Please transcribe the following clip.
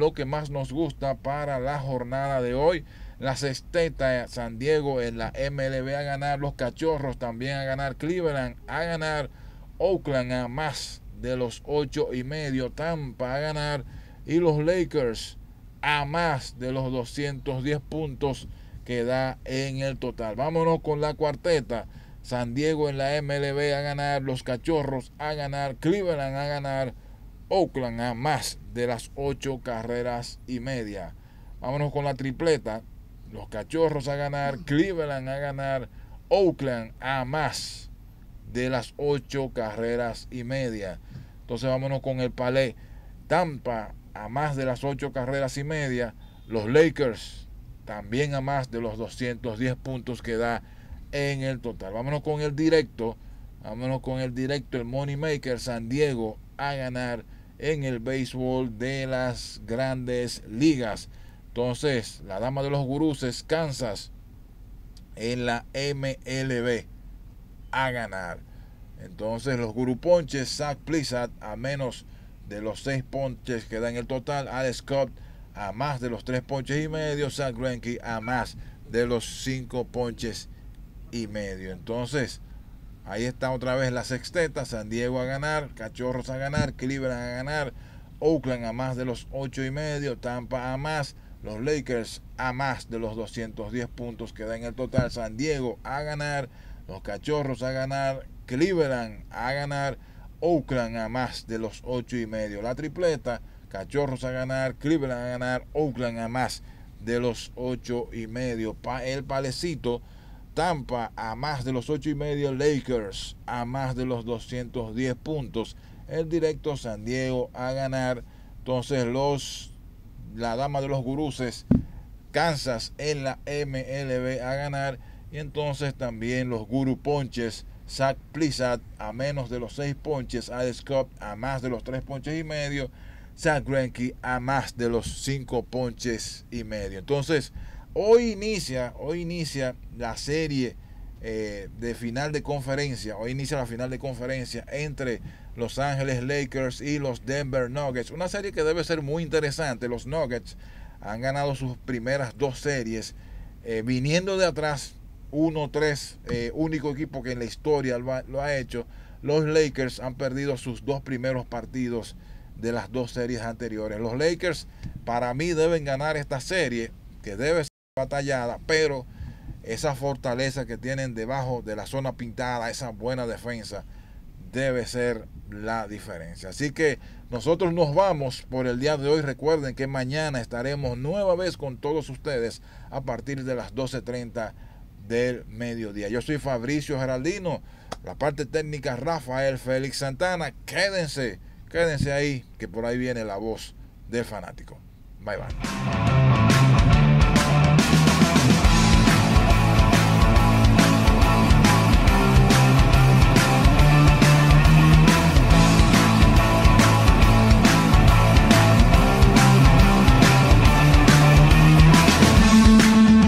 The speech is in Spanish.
lo que más nos gusta para la jornada de hoy. La sexteta San Diego en la MLB a ganar, los cachorros también a ganar, Cleveland a ganar, Oakland a más de los ocho y medio, Tampa a ganar y los Lakers a más de los 210 puntos que da en el total. Vámonos con la cuarteta. San Diego en la MLB a ganar, los Cachorros a ganar, Cleveland a ganar, Oakland a más de las 8 carreras y media. Vámonos con la tripleta. Los Cachorros a ganar, Cleveland a ganar, Oakland a más de las ocho carreras y media. Entonces vámonos con el palé. Tampa a más de las ocho carreras y media. Los Lakers también a más de los 210 puntos que da en el total. Vámonos con el directo. Vámonos con el directo. El Money San Diego a ganar en el béisbol de las grandes ligas. Entonces, la dama de los es Kansas, en la MLB a ganar. Entonces, los ponches Zach Plisat, a menos de los seis ponches que da en el total, Alex Scott a más de los tres ponches y medio, Zach Greinke a más de los cinco ponches y medio. Entonces, Ahí está otra vez la sexteta, San Diego a ganar, Cachorros a ganar, Cleveland a ganar, Oakland a más de los ocho y medio, Tampa a más, los Lakers a más de los 210 puntos que da en el total, San Diego a ganar, los Cachorros a ganar, Cleveland a ganar, Oakland a más de los ocho y medio. La tripleta, Cachorros a ganar, Cleveland a ganar, Oakland a más de los ocho y medio. el palecito Tampa a más de los 8 y medio, Lakers a más de los 210 puntos. El directo San Diego a ganar. Entonces los la dama de los guruses, Kansas en la MLB a ganar. Y entonces también los guru ponches, Zach Plisat a menos de los 6 ponches, a Scott a más de los 3 ponches y medio, Zach Greinke a más de los 5 ponches y medio. Entonces, Hoy inicia, hoy inicia la serie eh, de final de conferencia. Hoy inicia la final de conferencia entre Los Ángeles Lakers y los Denver Nuggets. Una serie que debe ser muy interesante. Los Nuggets han ganado sus primeras dos series eh, viniendo de atrás. 1-3, eh, único equipo que en la historia lo ha, lo ha hecho. Los Lakers han perdido sus dos primeros partidos de las dos series anteriores. Los Lakers para mí deben ganar esta serie, que debe batallada, pero esa fortaleza que tienen debajo de la zona pintada, esa buena defensa, debe ser la diferencia. Así que nosotros nos vamos por el día de hoy. Recuerden que mañana estaremos nueva vez con todos ustedes a partir de las 12.30 del mediodía. Yo soy Fabricio Geraldino, la parte técnica Rafael Félix Santana. Quédense, quédense ahí, que por ahí viene la voz del fanático. Bye bye.